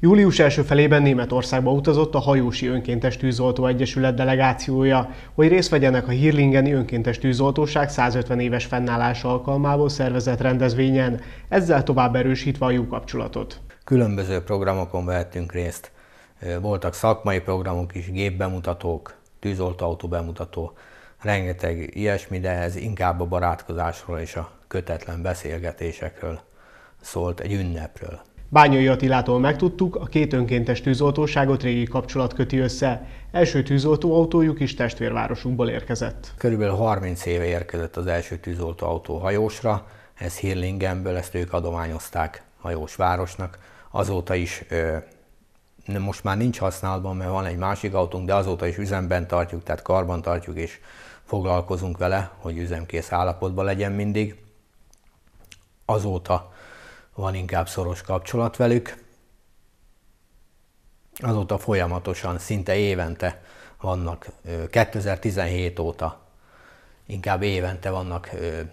Július első felében Németországba utazott a Hajósi Önkéntes Tűzoltó Egyesület delegációja, hogy részt vegyenek a Hírlingeni Önkéntes Tűzoltóság 150 éves fennállása alkalmából szervezett rendezvényen, ezzel tovább erősítve a jó kapcsolatot. Különböző programokon vehettünk részt. Voltak szakmai programok is, gépbemutatók, tűzoltóautó bemutató, rengeteg ilyesmi, de ez inkább a barátkozásról és a kötetlen beszélgetésekről szólt, egy ünnepről. Bányai Attilától megtudtuk, a két önkéntes tűzoltóságot régi kapcsolat köti össze. Első tűzoltóautójuk is testvérvárosukból érkezett. Körülbelül 30 éve érkezett az első tűzoltóautó hajósra, ez Hirlingenből, ezt ők adományozták hajósvárosnak. Azóta is ö, most már nincs használatban, mert van egy másik autónk, de azóta is üzemben tartjuk, tehát karban tartjuk, és foglalkozunk vele, hogy üzemkész állapotban legyen mindig. Azóta van inkább szoros kapcsolat velük. Azóta folyamatosan, szinte évente vannak, 2017 óta inkább évente vannak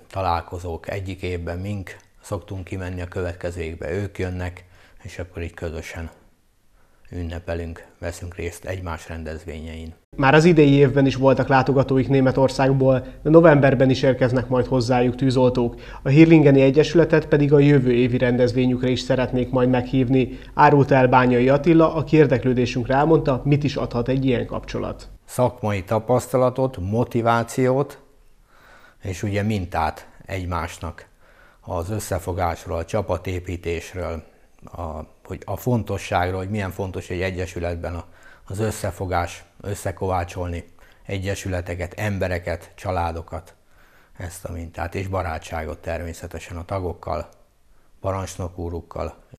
találkozók. Egyik évben mink szoktunk kimenni, a következő évben ők jönnek, és akkor így közösen ünnepelünk, veszünk részt egymás rendezvényein. Már az idei évben is voltak látogatóik Németországból, de novemberben is érkeznek majd hozzájuk tűzoltók. A Hírlingeni Egyesületet pedig a jövő évi rendezvényükre is szeretnék majd meghívni. Árult el Bányai Attila, aki érdeklődésünkre elmondta, mit is adhat egy ilyen kapcsolat. Szakmai tapasztalatot, motivációt és ugye mintát egymásnak az összefogásról, a csapatépítésről, a, hogy a fontosságról, hogy milyen fontos egy egyesületben a az összefogás, összekovácsolni egyesületeket, embereket, családokat, ezt a mintát, és barátságot természetesen a tagokkal, parancsnokúrukkal,